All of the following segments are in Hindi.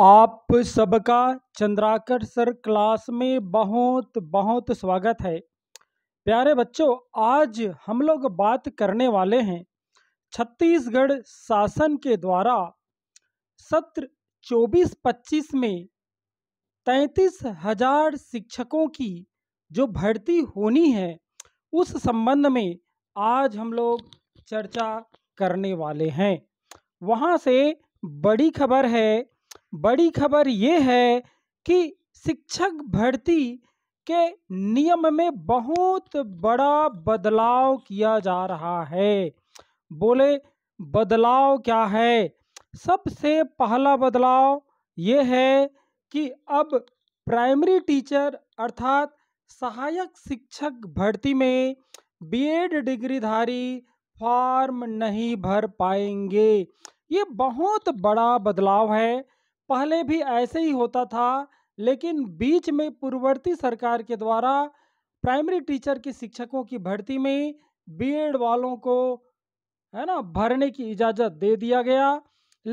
आप सबका चंद्राकर सर क्लास में बहुत बहुत स्वागत है प्यारे बच्चों आज हम लोग बात करने वाले हैं छत्तीसगढ़ शासन के द्वारा सत्र 24-25 में तैंतीस हजार शिक्षकों की जो भर्ती होनी है उस संबंध में आज हम लोग चर्चा करने वाले हैं वहाँ से बड़ी खबर है बड़ी खबर ये है कि शिक्षक भर्ती के नियम में बहुत बड़ा बदलाव किया जा रहा है बोले बदलाव क्या है सबसे पहला बदलाव ये है कि अब प्राइमरी टीचर अर्थात सहायक शिक्षक भर्ती में बीएड डिग्रीधारी फॉर्म नहीं भर पाएंगे ये बहुत बड़ा बदलाव है पहले भी ऐसे ही होता था लेकिन बीच में पूर्ववर्ती सरकार के द्वारा प्राइमरी टीचर के शिक्षकों की भर्ती में बीएड वालों को है ना भरने की इजाज़त दे दिया गया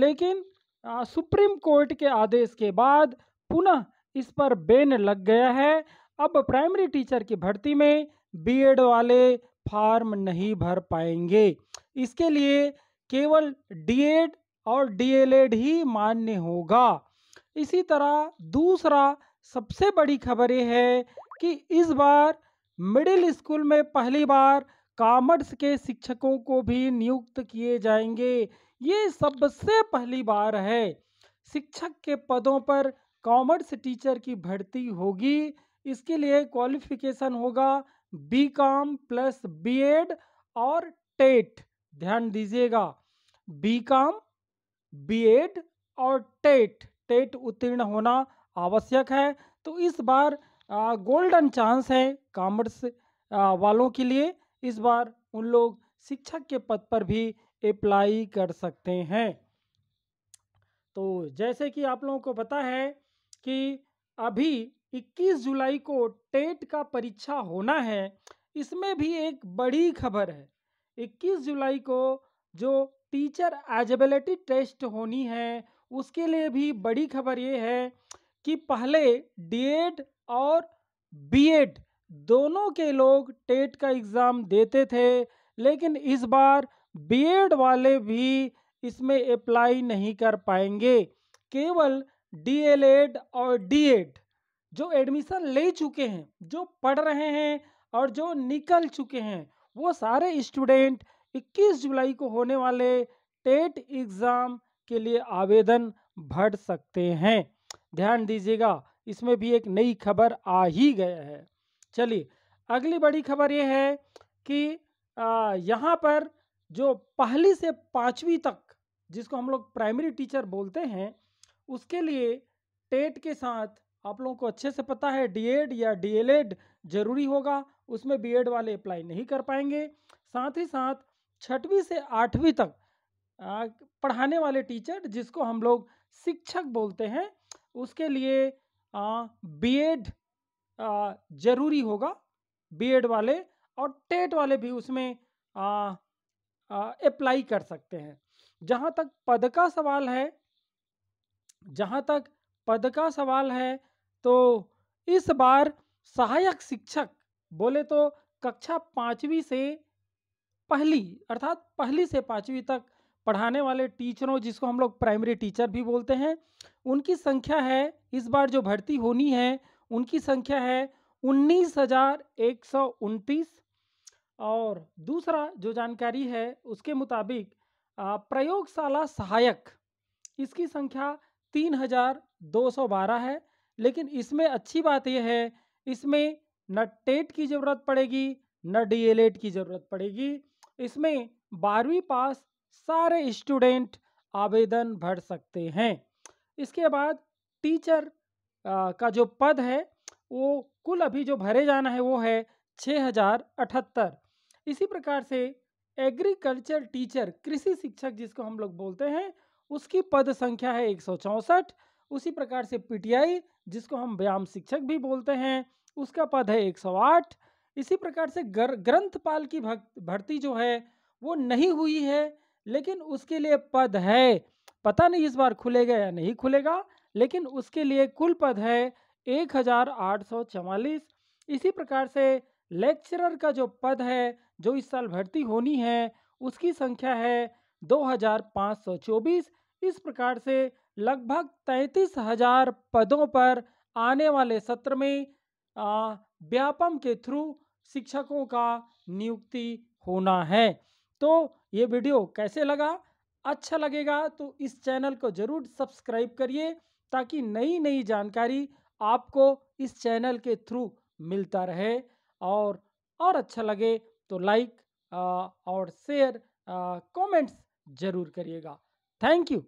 लेकिन आ, सुप्रीम कोर्ट के आदेश के बाद पुनः इस पर बैन लग गया है अब प्राइमरी टीचर की भर्ती में बीएड वाले फार्म नहीं भर पाएंगे इसके लिए केवल डीएड और डीएलएड ही मान्य होगा इसी तरह दूसरा सबसे बड़ी खबर यह है कि इस बार मिडिल स्कूल में पहली बार कॉमर्स के शिक्षकों को भी नियुक्त किए जाएंगे ये सबसे पहली बार है शिक्षक के पदों पर कॉमर्स टीचर की भर्ती होगी इसके लिए क्वालिफिकेशन होगा B Com plus B Ed और टेट ध्यान दीजिएगा बी कॉम बीएड और टेट टेट e e उत्तीर्ण होना आवश्यक है तो इस बार गोल्डन चांस है कॉमर्स वालों के लिए इस बार उन लोग शिक्षक के पद पर भी अप्लाई कर सकते हैं तो जैसे कि आप लोगों को पता है कि अभी 21 जुलाई को टेट e का परीक्षा होना है इसमें भी एक बड़ी खबर है 21 जुलाई को जो टीचर एजबिलिटी टेस्ट होनी है उसके लिए भी बड़ी खबर ये है कि पहले डीएड और बीएड दोनों के लोग टेट का एग्ज़ाम देते थे लेकिन इस बार बीएड वाले भी इसमें अप्लाई नहीं कर पाएंगे केवल डीएलएड और डीएड जो एडमिशन ले चुके हैं जो पढ़ रहे हैं और जो निकल चुके हैं वो सारे स्टूडेंट 21 जुलाई को होने वाले टेट एग्ज़ाम के लिए आवेदन भर सकते हैं ध्यान दीजिएगा इसमें भी एक नई खबर आ ही गया है चलिए अगली बड़ी खबर ये है कि यहाँ पर जो पहली से पाँचवीं तक जिसको हम लोग प्राइमरी टीचर बोलते हैं उसके लिए टेट के साथ आप लोगों को अच्छे से पता है डीएड या डीएलएड जरूरी होगा उसमें बीएड वाले अप्लाई नहीं कर पाएंगे साथ ही साथ छठवीं से आठवीं तक पढ़ाने वाले टीचर जिसको हम लोग शिक्षक बोलते हैं उसके लिए बी एड जरूरी होगा बी एड वाले और टेट e वाले भी उसमें अप्लाई कर सकते हैं जहाँ तक पद का सवाल है जहाँ तक पद का सवाल है तो इस बार सहायक शिक्षक बोले तो कक्षा पाँचवीं से पहली अर्थात पहली से पाँचवीं तक पढ़ाने वाले टीचरों जिसको हम लोग प्राइमरी टीचर भी बोलते हैं उनकी संख्या है इस बार जो भर्ती होनी है उनकी संख्या है उन्नीस हज़ार एक सौ उनतीस और दूसरा जो जानकारी है उसके मुताबिक प्रयोगशाला सहायक इसकी संख्या तीन हज़ार दो सौ बारह है लेकिन इसमें अच्छी बात यह है इसमें न टेट की ज़रूरत पड़ेगी न डीएलएड की ज़रूरत पड़ेगी इसमें बारहवीं पास सारे स्टूडेंट आवेदन भर सकते हैं इसके बाद टीचर का जो पद है वो कुल अभी जो भरे जाना है वो है छः हजार अठहत्तर इसी प्रकार से एग्रीकल्चर टीचर कृषि शिक्षक जिसको हम लोग बोलते हैं उसकी पद संख्या है एक सौ चौंसठ उसी प्रकार से पीटीआई जिसको हम व्यायाम शिक्षक भी बोलते हैं उसका पद है एक सौ आठ इसी प्रकार से गर ग्रंथपाल की भर्ती जो है वो नहीं हुई है लेकिन उसके लिए पद है पता नहीं इस बार खुलेगा या नहीं खुलेगा लेकिन उसके लिए कुल पद है एक हजार आठ सौ चवालीस इसी प्रकार से लेक्चरर का जो पद है जो इस साल भर्ती होनी है उसकी संख्या है दो हजार पाँच सौ चौबीस इस प्रकार से लगभग तैतीस हजार पदों पर आने वाले सत्र में व्यापम के थ्रू शिक्षकों का नियुक्ति होना है तो ये वीडियो कैसे लगा अच्छा लगेगा तो इस चैनल को ज़रूर सब्सक्राइब करिए ताकि नई नई जानकारी आपको इस चैनल के थ्रू मिलता रहे और और अच्छा लगे तो लाइक और शेयर कमेंट्स ज़रूर करिएगा थैंक यू